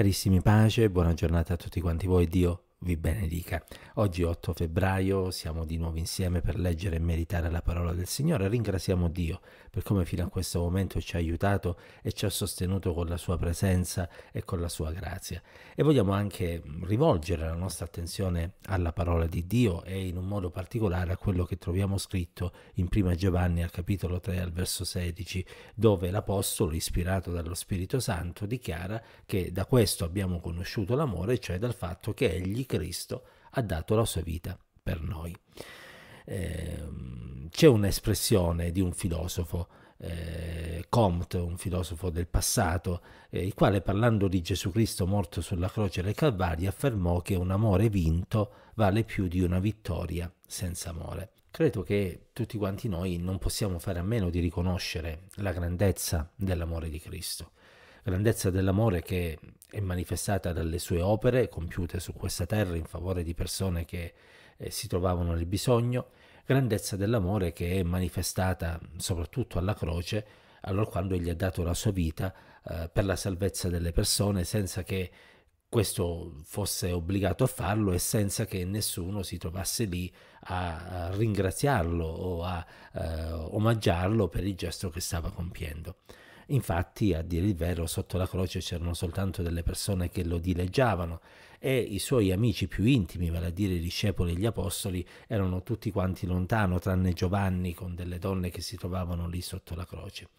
Carissimi, pace, buona giornata a tutti quanti voi, Dio vi benedica. Oggi 8 febbraio siamo di nuovo insieme per leggere e meditare la parola del Signore. Ringraziamo Dio per come fino a questo momento ci ha aiutato e ci ha sostenuto con la sua presenza e con la sua grazia. E vogliamo anche rivolgere la nostra attenzione alla parola di Dio e in un modo particolare a quello che troviamo scritto in 1 Giovanni al capitolo 3 al verso 16, dove l'Apostolo, ispirato dallo Spirito Santo, dichiara che da questo abbiamo conosciuto l'amore, cioè dal fatto che egli Cristo ha dato la sua vita per noi. Eh, c'è un'espressione di un filosofo, eh, Comte, un filosofo del passato, eh, il quale parlando di Gesù Cristo morto sulla croce del Calvario affermò che un amore vinto vale più di una vittoria senza amore. Credo che tutti quanti noi non possiamo fare a meno di riconoscere la grandezza dell'amore di Cristo grandezza dell'amore che è manifestata dalle sue opere compiute su questa terra in favore di persone che eh, si trovavano nel bisogno, grandezza dell'amore che è manifestata soprattutto alla croce, allora quando egli ha dato la sua vita eh, per la salvezza delle persone senza che questo fosse obbligato a farlo e senza che nessuno si trovasse lì a, ringraziarlo o a eh, omaggiarlo per il gesto che stava compiendo. Infatti, a dire il vero, sotto la croce c'erano soltanto delle persone che lo dileggiavano e i suoi amici più intimi, vale a dire i discepoli e gli apostoli, erano tutti quanti lontano, tranne Giovanni con delle donne che si trovavano lì sotto la croce.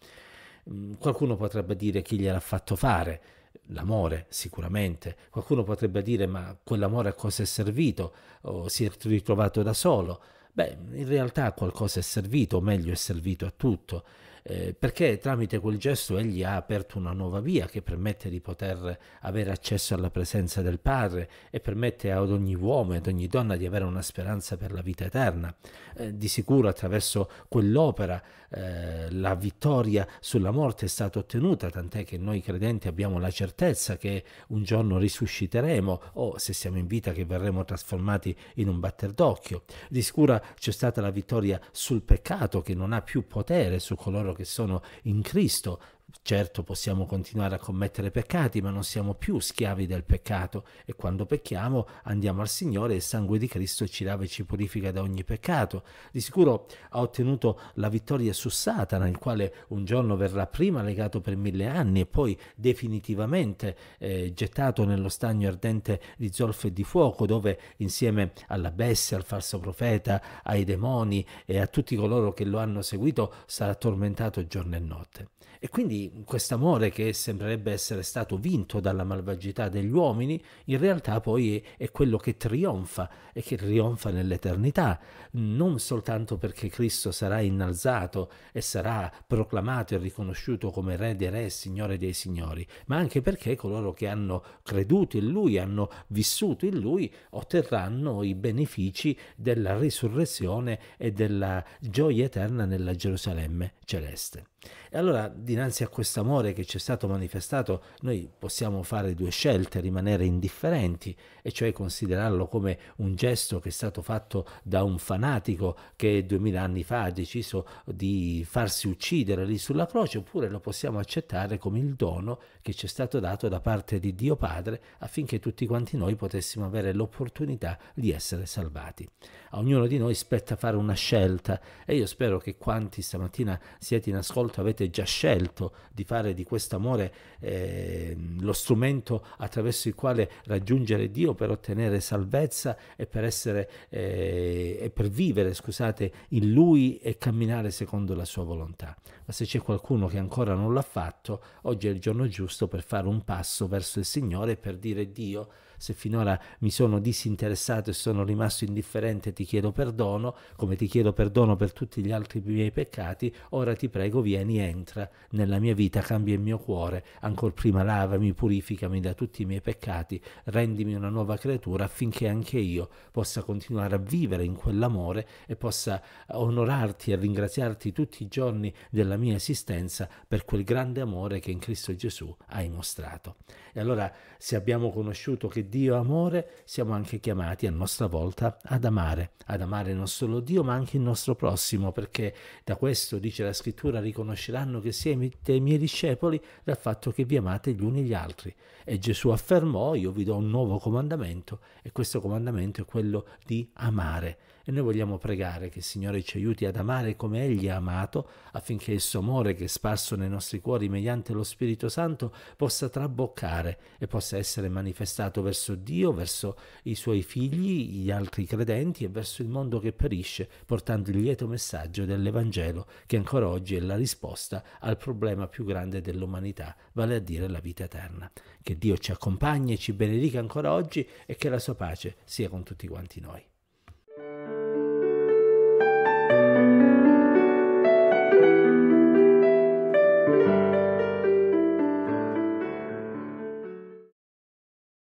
Mm, qualcuno potrebbe dire chi gliel'ha fatto fare, l'amore sicuramente. Qualcuno potrebbe dire ma quell'amore a cosa è servito? O si è ritrovato da solo? Beh, in realtà qualcosa è servito, o meglio è servito a tutto eh, perché tramite quel gesto egli ha aperto una nuova via che permette di poter avere accesso alla presenza del Padre e permette ad ogni uomo e ad ogni donna di avere una speranza per la vita eterna. Eh, di sicuro attraverso quell'opera eh, la vittoria sulla morte è stata ottenuta, tant'è che noi credenti abbiamo la certezza che un giorno risusciteremo o se siamo in vita che verremo trasformati in un batter d'occhio. Di sicuro c'è stata la vittoria sul peccato che non ha più potere su coloro coloro che sono in Cristo Certo possiamo continuare a commettere peccati, ma non siamo più schiavi del peccato e quando pecchiamo andiamo al Signore e il sangue di Cristo ci lava e ci purifica da ogni peccato. Di sicuro ha ottenuto la vittoria su Satana, il quale un giorno verrà prima legato per mille anni e poi definitivamente eh, gettato nello stagno ardente di zolfo e di fuoco, dove insieme alla bestia, al falso profeta, ai demoni e a tutti coloro che lo hanno seguito sarà tormentato giorno e notte. E quindi quindi quest'amore che sembrerebbe essere stato vinto dalla malvagità degli uomini, in realtà poi è, è quello che trionfa e che trionfa nell'eternità, non soltanto perché Cristo sarà innalzato e sarà proclamato e riconosciuto come Re dei Re e Signore dei Signori, ma anche perché coloro che hanno creduto in Lui, hanno vissuto in Lui, otterranno i benefici della risurrezione e della gioia eterna nella Gerusalemme celeste. E allora, dinanzi a questo amore che ci è stato manifestato, noi possiamo fare due scelte, rimanere indifferenti, e cioè considerarlo come un gesto che è stato fatto da un fanatico che duemila anni fa ha deciso di farsi uccidere lì sulla croce, oppure lo possiamo accettare come il dono che ci è stato dato da parte di Dio Padre affinché tutti quanti noi potessimo avere l'opportunità di essere salvati. A ognuno di noi spetta fare una scelta e io spero che quanti stamattina siete in ascolto avete già scelto di fare di questo amore eh, lo strumento attraverso il quale raggiungere Dio per ottenere salvezza e per essere eh, e per vivere, scusate, in Lui e camminare secondo la sua volontà. Ma se c'è qualcuno che ancora non l'ha fatto, oggi è il giorno giusto per fare un passo verso il Signore e per dire Dio se finora mi sono disinteressato e sono rimasto indifferente ti chiedo perdono, come ti chiedo perdono per tutti gli altri miei peccati, ora ti prego vieni, entra nella mia vita, cambia il mio cuore, ancora prima lavami, purificami da tutti i miei peccati, rendimi una nuova creatura affinché anche io possa continuare a vivere in quell'amore e possa onorarti e ringraziarti tutti i giorni della mia esistenza per quel grande amore che in Cristo Gesù hai mostrato. E allora se abbiamo conosciuto che Dio è amore, siamo anche chiamati a nostra volta ad amare, ad amare non solo Dio ma anche il nostro prossimo, perché da questo, dice la scrittura, riconosceranno che siete i miei discepoli dal fatto che vi amate gli uni gli altri. E Gesù affermò, io vi do un nuovo comandamento e questo comandamento è quello di amare. E noi vogliamo pregare che il Signore ci aiuti ad amare come Egli ha amato, affinché il suo amore che è sparso nei nostri cuori mediante lo Spirito Santo possa traboccare e possa essere manifestato verso Dio, verso i suoi figli, gli altri credenti e verso il mondo che perisce, portando il lieto messaggio dell'Evangelo, che ancora oggi è la risposta al problema più grande dell'umanità, vale a dire la vita eterna. Che Dio ci accompagni e ci benedica ancora oggi e che la sua pace sia con tutti quanti noi.